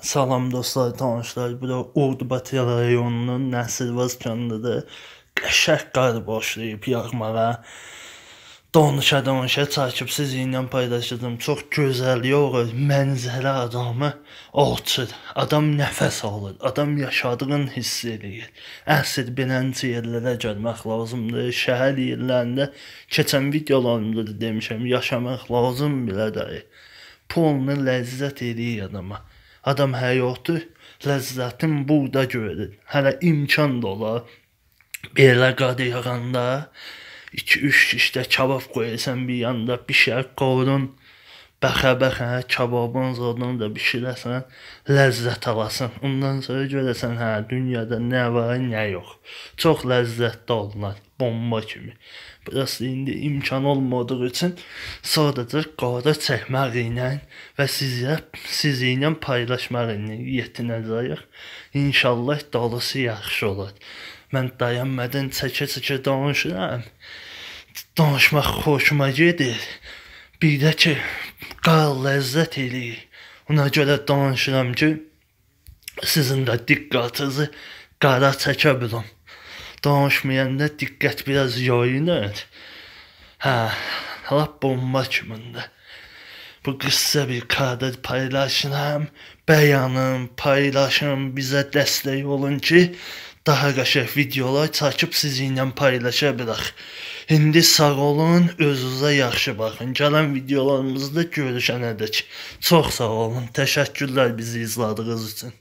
Salam dostlar, tanışlar. Bura Ordubad rayonunun Nəsirvaz kəndidir. Qəşəng qar başlayıb yağmağa. Donuşa-donuşa çəkib sizinlə paylaşdım. Çox gözəl yağır, mənzərə adamı alçır. Adam nəfəs alır, adam yaşadığını hiss eləyir. Əsl bilənç yerlərə gəlmək lazımdır. Şəhər yerlərində keçən videolarımda da demişəm, yaşamaq lazım belə dəyir. Pulunu ləzzət eləyir adama. Adam həyatı ləzzətin burada görür. Hələ imkan da ola. Belə qadı yağanda 2-3 şişdə kabab qoyarsan bir yanda, bişər, qovurun bəxə-bəxə kababın zadını da bişirəsən, ləzzət alasan. Ondan sonra görəsən, hə, dünyada nə var, nə yox. Çox ləzzətli alınan bomba kimi. Bəs indi imkan olmadığı üçün sadəcə qara çəkmək ilə və sizə sizi ilə paylaşmaq ilə yetinəcəyik. İnşallah dalısı yaxşı olar. Mən dayanmadan çəkə-çəkə danışıram. Danışmaq xoşuma gedir. Bir də ki, qal ləzzət eləyir. Ona görə danışıram ki, sizin də diqqətinizi qara çəkə biləm. Danışmayanda diqqət biraz yoyunur. Hə, hələ bomba kimində. Bu qısa bir kadr paylaşıram, bəyanım, paylaşım, bizə dəstək olun ki, daha qəşəng videolar çəkib sizinlə paylaşa bilək. İndi sağ olun, özünüzə yaxşı baxın. Gələn videolarımızda görüşənədək çox sağ olun. Təşəkkürlər bizi izlədiyiniz üçün.